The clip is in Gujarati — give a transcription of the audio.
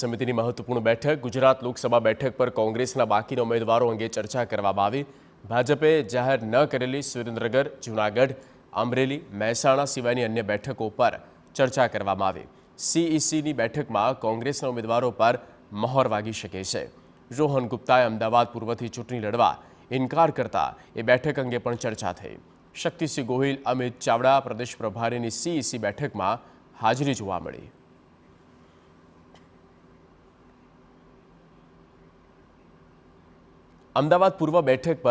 સમિતિની મહત્વપૂર્ણ બેઠક ગુજરાત લોકસભા બેઠક પર કોંગ્રેસના બાકીના ઉમેદવારો અંગે ચર્ચા કરવામાં આવી ભાજપે જાહેર ન કરેલી સુરેન્દ્રનગર જૂનાગઢ અમરેલી મહેસાણા સિવાયની અન્ય બેઠકો પર ચર્ચા કરવામાં આવી સીઈસીની e બેઠકમાં કોંગ્રેસના ઉમેદવારો પર મહોર વાગી શકે છે રોહન ગુપ્તાએ અમદાવાદ પૂર્વથી ચૂંટણી લડવા ઇનકાર કરતા એ બેઠક અંગે પણ ચર્ચા થઈ શક્તિસિંહ ગોહિલ અમિત ચાવડા પ્રદેશ પ્રભારીની સીઈસી e બેઠકમાં હાજરી જોવા મળી अमदावाद पूर्व बैठक पर